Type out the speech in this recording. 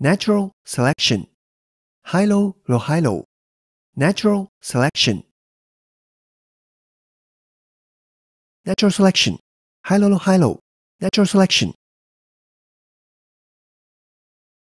Natural selection. Hilo Rohilo. Natural selection. Natural selection. Hilo Rohilo. Natural selection.